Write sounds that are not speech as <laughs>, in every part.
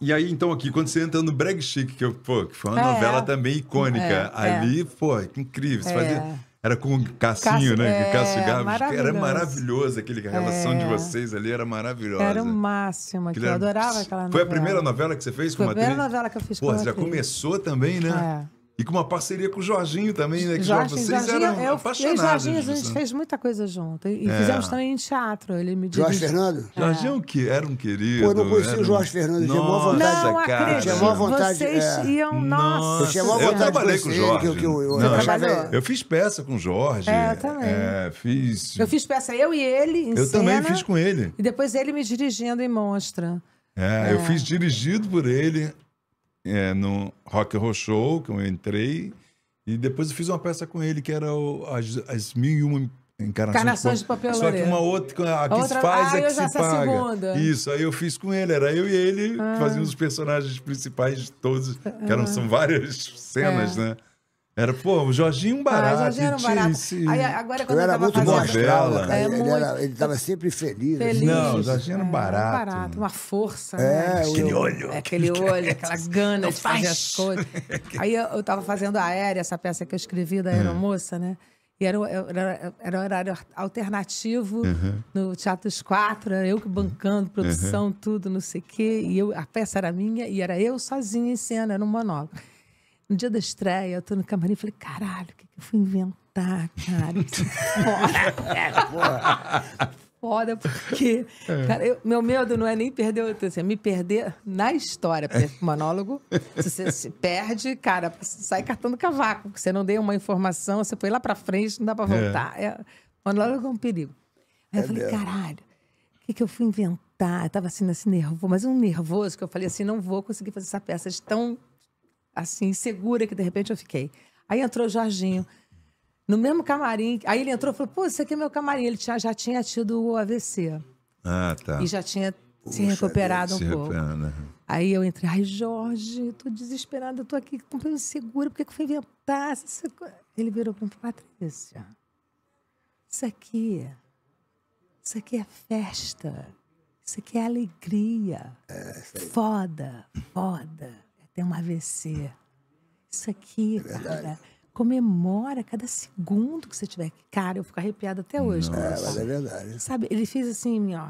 E aí, então, aqui, quando você entra no Breg Chic, que, pô, que foi uma é, novela também icônica. É, é. ali, pô, que incrível. Você é. fazia... Era com o Cassinho, né? É, Cássio Maravilhoso. Era maravilhoso aquele, a relação é. de vocês ali era maravilhosa. Era o máximo, aquilo, era... eu adorava aquela novela. Foi a primeira novela que você fez Foi com a Foi a primeira novela que eu fiz Pô, com você já começou também, né? É. E com uma parceria com o Jorginho também, né? Que Jorge, vocês Jorginho, eram eu, apaixonados. Eu e Jorginho, a gente né? fez muita coisa junto. E é. fizemos também em teatro. Ele me Jorge Fernando? É. Jorginho é que era um querido. Pô, eu não conheci o Jorge Fernando. Nossa, tinha boa vontade. Não, cara. Eu tinha boa vontade. Vocês é. iam... Nossa. Eu tinha boa vontade. Eu trabalhei com o Jorge. que, eu, eu, não, eu, eu, fiz peça com o Jorge. É, eu também. É, fiz... Eu fiz peça eu e ele em Eu cena, também fiz com ele. E depois ele me dirigindo em Monstra. É, eu é. fiz dirigido por ele é, no Rock and Roll Show, que eu entrei, e depois eu fiz uma peça com ele, que era o, as, as Mil e Uma Encarnações, Encarnações de Papel Só que uma outra, a que outra... se faz ah, é que se paga. Isso, aí eu fiz com ele, era eu e ele ah. que faziam os personagens principais de todos, que eram, ah. são várias cenas, é. né? Era, pô, o Jorginho Barato. Ah, Jorginho Barato. Esse... Aí, agora, quando eu, era eu muito fazendo... Mostral, cara. É ele, muito... Era, ele tava sempre feliz. feliz. Assim. Não, o Jorginho era é, um barato. barato. Uma força, é, né? Aquele olho. É, aquele olho, aquela gana de faz. fazer as coisas. Aí eu, estava tava fazendo a Aérea, essa peça que eu escrevi da é. Aeromoça, né? E era, era, era horário alternativo uhum. no Teatro dos Quatro, era eu que bancando, uhum. produção, uhum. tudo, não sei o quê. E eu, a peça era minha e era eu sozinha em cena, era um monólogo. No dia da estreia, eu tô no camarim e falei, caralho, o que, que eu fui inventar, cara? É foda. <laughs> Foda, porque. É. Cara, eu, meu medo não é nem perder, assim, é me perder na história, porque é. monólogo, se você se perde, cara, sai cartando cavaco, porque você não deu uma informação, você põe lá pra frente, não dá pra é. voltar. É. É, monólogo é um perigo. Aí eu falei, caralho, o que, que eu fui inventar? Eu tava assim, assim, nervoso, mas um nervoso que eu falei assim, não vou conseguir fazer essa peça de tão assim, segura, que de repente eu fiquei. Aí entrou o Jorginho, no mesmo camarim. Aí ele entrou e falou: pô, isso aqui é meu camarim. Ele tinha, já tinha tido o AVC. Ah, tá. E já tinha se recuperado um se pouco. Recuperando. Aí eu entrei, ai, Jorge, tô desesperada, tô aqui comprando seguro, por que, foi inventar essa Ele virou para mim Patrícia, isso aqui, isso aqui é festa, isso aqui é alegria, é, foda, foda tem um AVC. Isso aqui, é cara, comemora cada segundo que você tiver. Cara, eu fico arrepiada até hoje. É, mas é verdade. Sabe, ele fez assim, ó.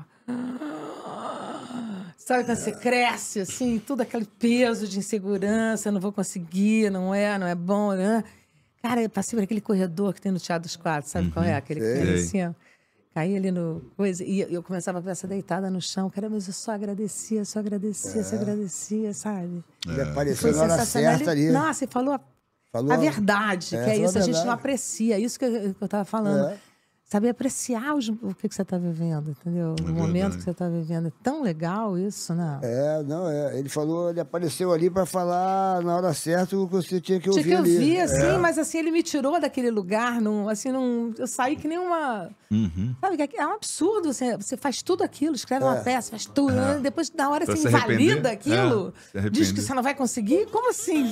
Sabe quando você cresce, assim, tudo aquele peso de insegurança, não vou conseguir, não é, não é bom. Né? Cara, eu passei por aquele corredor que tem no Teatro dos Quartos, sabe uhum. qual é? Uhum. Aquele que assim, ó caí ali no coisa, e eu começava a pensar deitada no chão, cara, mas eu só agradecia, só agradecia, é. só agradecia, sabe? É. apareceu na hora certa ali. Nossa, e falou a, falou a verdade, é, que é isso, a, a gente não aprecia, isso que eu, que eu tava falando. É. Saber apreciar os, o que, que você está vivendo, entendeu? É o momento que você está vivendo. É tão legal isso, né? É, não, é. Ele falou, ele apareceu ali para falar na hora certa o que você tinha que ouvir. Tinha que ouvir, sim. assim, é. mas assim, ele me tirou daquele lugar, num, assim, num, eu saí que nem uma. Uhum. Sabe, é, é um absurdo. Você, você faz tudo aquilo, escreve é. uma peça, faz tudo, é. Né? depois na hora você assim, invalida é, aquilo. Diz que você não vai conseguir? Como assim?